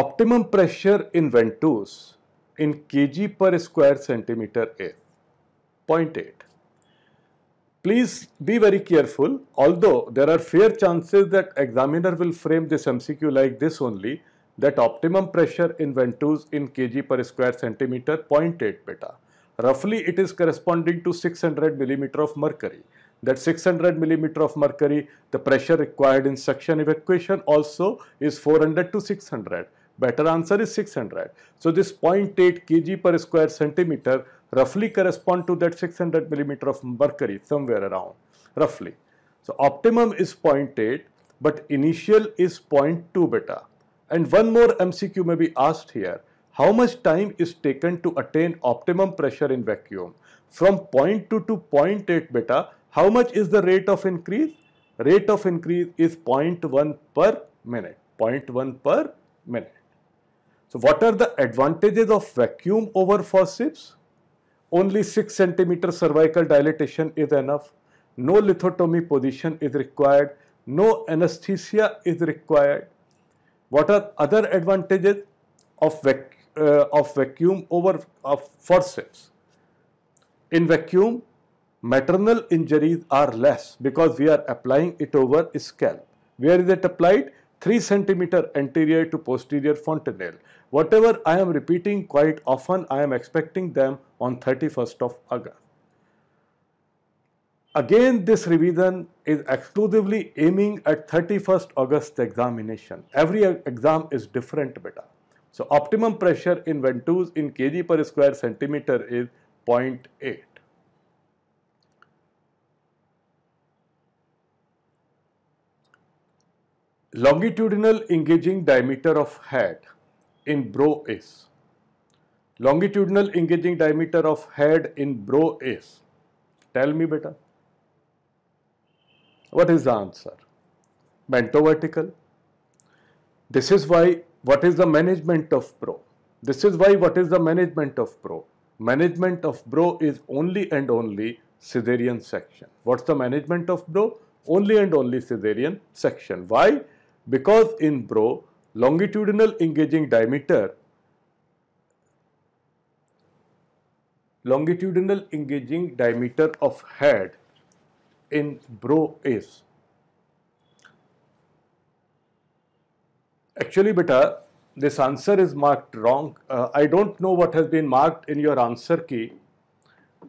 optimum pressure in ventus in kg per square centimeter is 0.8. Please be very careful although there are fair chances that examiner will frame this MCQ like this only that optimum pressure in ventus in kg per square centimeter 0.8 beta. Roughly it is corresponding to 600 millimeter of mercury. That 600 millimeter of mercury the pressure required in suction evacuation also is 400 to 600 Better answer is 600. So this 0.8 kg per square centimeter roughly correspond to that 600 millimeter of mercury somewhere around roughly. So optimum is 0.8 but initial is 0.2 beta. And one more MCQ may be asked here. How much time is taken to attain optimum pressure in vacuum? From 0.2 to 0.8 beta, how much is the rate of increase? Rate of increase is 0.1 per minute, 0.1 per minute. So, what are the advantages of vacuum over forceps? Only 6 centimeter cervical dilatation is enough. No lithotomy position is required. No anesthesia is required. What are other advantages of, vac uh, of vacuum over of forceps? In vacuum, maternal injuries are less because we are applying it over scalp. Where is it applied? 3 centimeter anterior to posterior fontanelle. Whatever I am repeating quite often, I am expecting them on 31st of August. Again, this revision is exclusively aiming at 31st August examination. Every exam is different beta. So, optimum pressure in Ventus in kg per square centimeter is 0.8. Longitudinal engaging diameter of head in bro is. Longitudinal engaging diameter of head in bro is. Tell me beta. What is the answer? Mento-vertical. This is why what is the management of pro? This is why what is the management of pro? Management of bro is only and only Caesarean section. What's the management of bro? Only and only Caesarean section. Why? Because in Bro, longitudinal engaging diameter longitudinal engaging diameter of head in Bro is actually beta this answer is marked wrong. Uh, I don't know what has been marked in your answer key.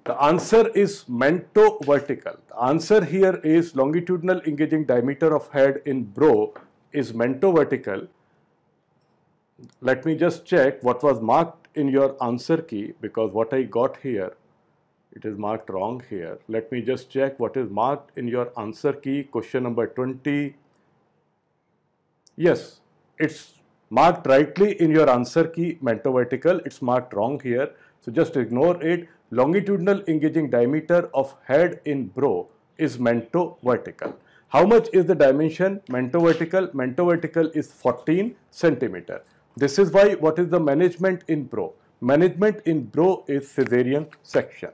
The answer is mento vertical. The answer here is longitudinal engaging diameter of head in bro is Mento vertical, let me just check what was marked in your answer key because what I got here, it is marked wrong here. Let me just check what is marked in your answer key, question number 20. Yes, it's marked rightly in your answer key, Mento vertical, it's marked wrong here. So just ignore it. Longitudinal engaging diameter of head in bro is Mento vertical. How much is the dimension mentovertical? vertical vertical is 14 centimeter. This is why what is the management in bro? Management in bro is caesarean section.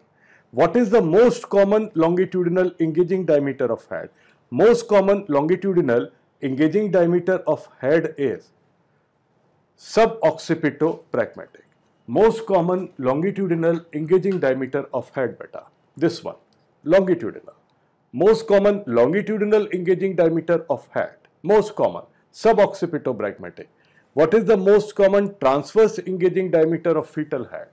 What is the most common longitudinal engaging diameter of head? Most common longitudinal engaging diameter of head is suboccipitopragmatic. Most common longitudinal engaging diameter of head beta, this one, longitudinal. Most common longitudinal engaging diameter of head. Most common suboccipitobrachmatic. What is the most common transverse engaging diameter of fetal head?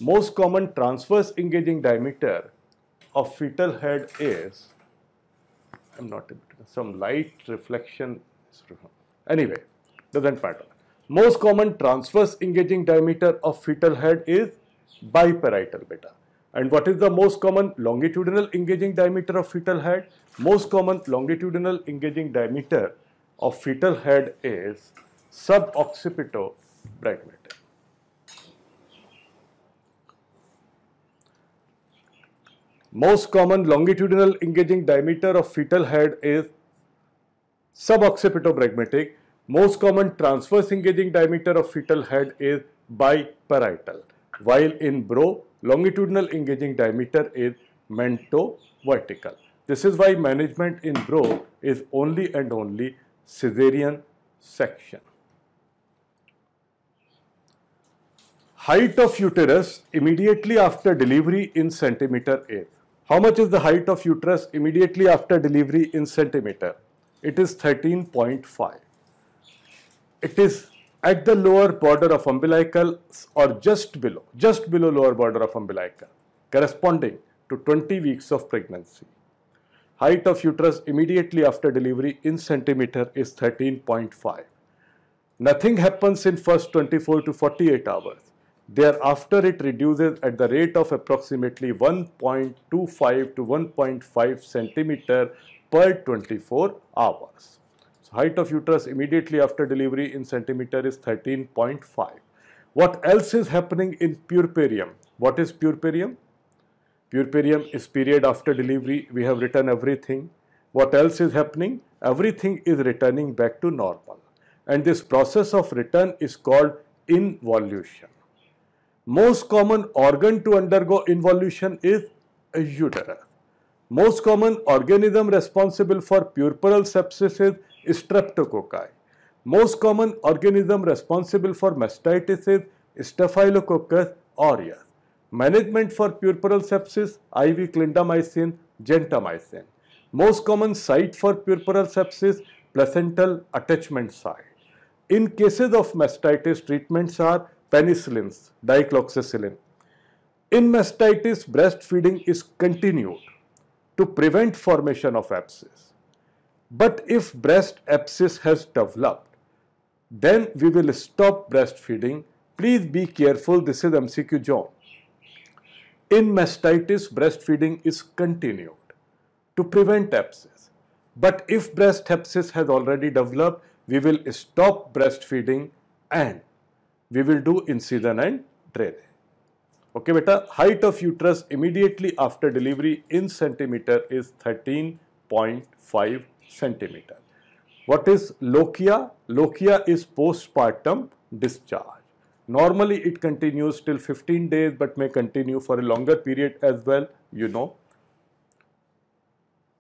Most common transverse engaging diameter of fetal head is, I'm not able to, some light reflection, anyway, doesn't matter. Most common transverse engaging diameter of fetal head is biparietal beta. And what is the most common longitudinal engaging diameter of fetal head? Most common longitudinal engaging diameter of fetal head is suboccipito bright Most common longitudinal engaging diameter of fetal head is suboccipitobragmatic. Most common transverse engaging diameter of fetal head is biparietal, while in bro longitudinal engaging diameter is meant to vertical. This is why management in bro is only and only caesarean section. Height of uterus immediately after delivery in centimeter is. How much is the height of uterus immediately after delivery in centimeter? It is 13.5. It is at the lower border of umbilical or just below, just below lower border of umbilical, corresponding to 20 weeks of pregnancy. Height of uterus immediately after delivery in centimeter is 13.5. Nothing happens in first 24 to 48 hours. Thereafter it reduces at the rate of approximately 1.25 to 1.5 centimeter per 24 hours. Height of uterus immediately after delivery in centimeter is 13.5. What else is happening in purperium? What is purperium? Purperium is period after delivery. We have written everything. What else is happening? Everything is returning back to normal. And this process of return is called involution. Most common organ to undergo involution is uterus. Most common organism responsible for puerperal sepsis is streptococci. Most common organism responsible for mastitis is Staphylococcus aureus. Management for puerperal sepsis, IV clindamycin, gentamicin. Most common site for puerperal sepsis, placental attachment site. In cases of mastitis, treatments are penicillins, dicloxacillin. In mastitis, breastfeeding is continued to prevent formation of abscess. But if breast abscess has developed, then we will stop breastfeeding. Please be careful, this is MCQ John. In mastitis, breastfeeding is continued to prevent abscess. But if breast abscess has already developed, we will stop breastfeeding and we will do incision and drainage. Okay, beta, height of uterus immediately after delivery in centimeter is 13.5 centimeter. What is lochia? Lochia is postpartum discharge. Normally it continues till 15 days but may continue for a longer period as well, you know.